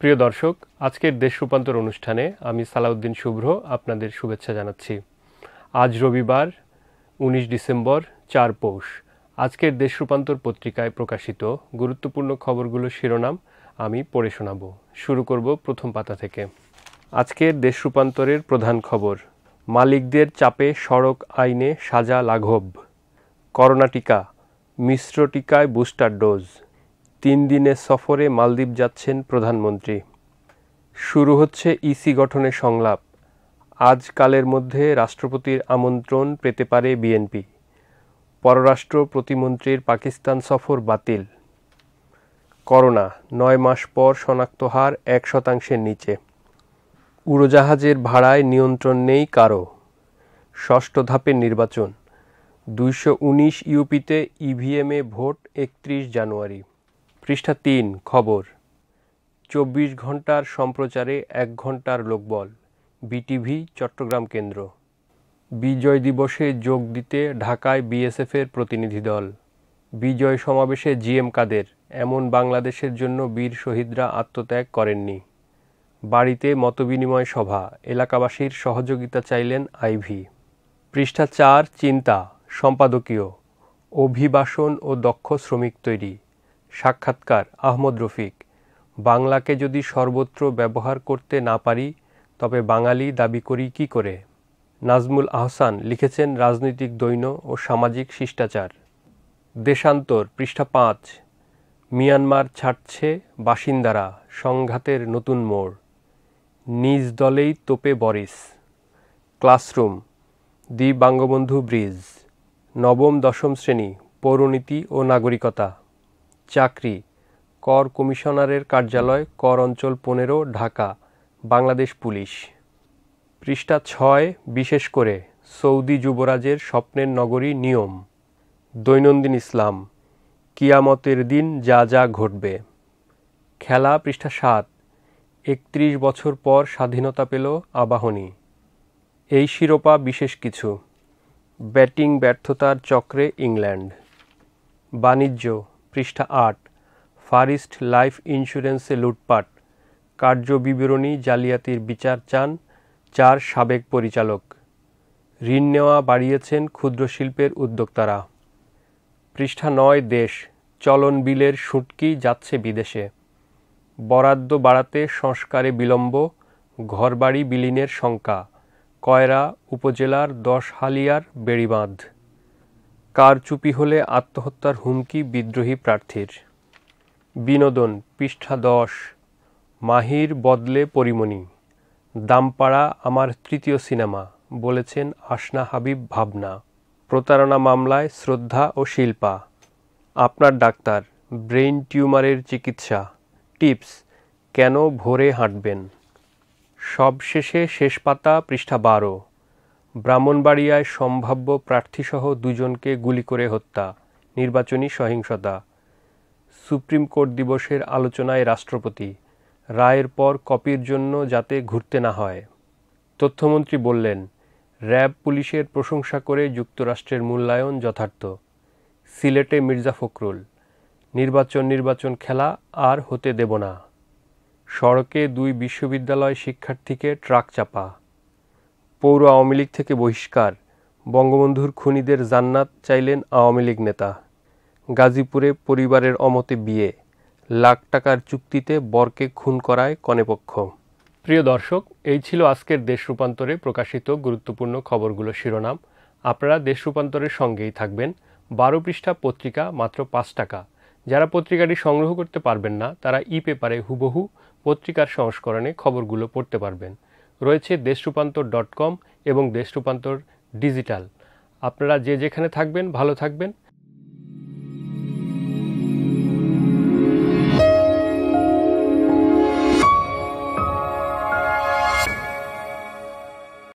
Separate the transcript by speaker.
Speaker 1: প্রিয় দর্শক আজকের দেশ রূপান্তর অনুষ্ঠানে আমি সালাউদ্দিন শুভ্র আপনাদের শুভেচ্ছা জানাচ্ছি আজ রবিবার ১৯ ডিসেম্বর চার পৌষ আজকের দেশ রূপান্তর পত্রিকায় প্রকাশিত গুরুত্বপূর্ণ খবরগুলো শিরোনাম আমি পড়ে শোনাব শুরু করব প্রথম পাতা থেকে আজকের দেশ রূপান্তরের প্রধান খবর মালিকদের চাপে সড়ক আইনে সাজা লাঘব করোনা টিকা মিশ্র টিকায় বুস্টার ডোজ তিন দিনের সফরে মালদ্বীপ যাচ্ছেন প্রধানমন্ত্রী শুরু হচ্ছে ইসি গঠনের সংলাপ আজকালের মধ্যে রাষ্ট্রপতির আমন্ত্রণ পেতে পারে বিএনপি পররাষ্ট্র প্রতিমন্ত্রীর পাকিস্তান সফর বাতিল করোনা নয় মাস পর শনাক্ত হার এক শতাংশের নিচে উড়োজাহাজের ভাড়ায় নিয়ন্ত্রণ নেই কারও ষষ্ঠ ধাপের নির্বাচন দুইশো ইউপিতে ইভিএমে ভোট একত্রিশ জানুয়ারি পৃষ্ঠা তিন খবর চব্বিশ ঘন্টার সম্প্রচারে এক ঘন্টার লোকবল বিটিভি চট্টগ্রাম কেন্দ্র বিজয় দিবসে যোগ দিতে ঢাকায় বিএসএফের প্রতিনিধি দল বিজয় সমাবেশে জিএম কাদের এমন বাংলাদেশের জন্য বীর শহীদরা আত্মত্যাগ করেননি বাড়িতে মতবিনিময় সভা এলাকাবাসীর সহযোগিতা চাইলেন আইভি পৃষ্ঠা চার চিন্তা সম্পাদকীয় অভিবাসন ও দক্ষ শ্রমিক তৈরি সাক্ষাৎকার আহমদ রফিক বাংলাকে যদি সর্বত্র ব্যবহার করতে না পারি তবে বাঙালি দাবি করি কি করে নাজমুল আহসান লিখেছেন রাজনৈতিক দৈন্য ও সামাজিক শিষ্টাচার দেশান্তর পৃষ্ঠা পাঁচ মিয়ানমার ছাড়ছে বাসিন্দারা সংঘাতের নতুন মোড় নিজ দলেই তোপে Boris classroom the Bangabandhu bridge নবম দশম শ্রেণী পৌরনীতি ও নাগরিকতা চাকরি কর কমিশনারের কার্যালয় কর অঞ্চল পনেরো ঢাকা বাংলাদেশ পুলিশ পৃষ্ঠা ছয় বিশেষ করে সৌদি যুবরাজের স্বপ্নের নগরী নিয়ম দৈনন্দিন ইসলাম কিয়ামতের দিন যা যা ঘটবে খেলা পৃষ্ঠা সাত একত্রিশ বছর পর স্বাধীনতা পেল আবাহনী এই শিরোপা বিশেষ কিছু ব্যাটিং ব্যর্থতার চক্রে ইংল্যান্ড বাণিজ্য পৃষ্ঠা আট ফারিস্ট লাইফ ইন্স্যুরেন্সে লুটপাট কার্য বিবরণী জালিয়াতির বিচার চান চার সাবেক পরিচালক ঋণ নেওয়া বাড়িয়েছেন ক্ষুদ্র শিল্পের উদ্যোক্তারা পৃষ্ঠা নয় দেশ চলন বিলের সুটকি যাচ্ছে বিদেশে বরাদ্দ বাড়াতে সংস্কারে বিলম্ব ঘরবাড়ি বিলীনের শঙ্কা কয়রা উপজেলার দশহালিয়ার বেড়িবাঁধ কারচুপি হলে আত্মহত্যার হুমকি বিদ্রোহী প্রার্থীর বিনোদন পৃষ্ঠা দশ মাহির বদলে পরিমণি দামপাড়া আমার তৃতীয় সিনেমা বলেছেন আসনা হাবিব ভাবনা প্রতারণা মামলায় শ্রদ্ধা ও শিল্পা আপনার ডাক্তার ব্রেইন টিউমারের চিকিৎসা টিপস কেন ভোরে হাঁটবেন সবশেষে শেষ পাতা পৃষ্ঠা বারো ব্রাহ্মণবাড়িয়ায় সম্ভাব্য প্রার্থীসহ দুজনকে গুলি করে হত্যা নির্বাচনী সহিংসতা সুপ্রিম কোর্ট দিবসের আলোচনায় রাষ্ট্রপতি রায়ের পর কপির জন্য যাতে ঘুরতে না হয় তথ্যমন্ত্রী বললেন র্যাব পুলিশের প্রশংসা করে যুক্তরাষ্ট্রের মূল্যায়ন যথার্থ সিলেটে মির্জা ফখরুল নির্বাচন নির্বাচন খেলা আর হতে দেব না সড়কে দুই বিশ্ববিদ্যালয় শিক্ষার্থীকে ট্রাক চাপা পৌর আওয়ামী লীগ থেকে বহিষ্কার বঙ্গবন্ধুর খুনিদের জান্নাত চাইলেন আওয়ামী লীগ নেতা গাজীপুরে পরিবারের অমতে বিয়ে লাখ টাকার চুক্তিতে বরকে খুন করায় কনেপক্ষ প্রিয় দর্শক এই ছিল আজকের দেশ রূপান্তরে প্রকাশিত গুরুত্বপূর্ণ খবরগুলো শিরোনাম আপনারা দেশ রূপান্তরের সঙ্গেই থাকবেন বারো পৃষ্ঠা পত্রিকা মাত্র পাঁচ টাকা যারা পত্রিকাটি সংগ্রহ করতে পারবেন না তারা ই পেপারে হুবহু পত্রিকার সংস্করণে খবরগুলো পড়তে পারবেন রয়েছে দেশ রূপান্তর ডট কম এবং দেশ রূপান্তর ডিজিটাল আপনারা যে যেখানে থাকবেন ভালো থাকবেন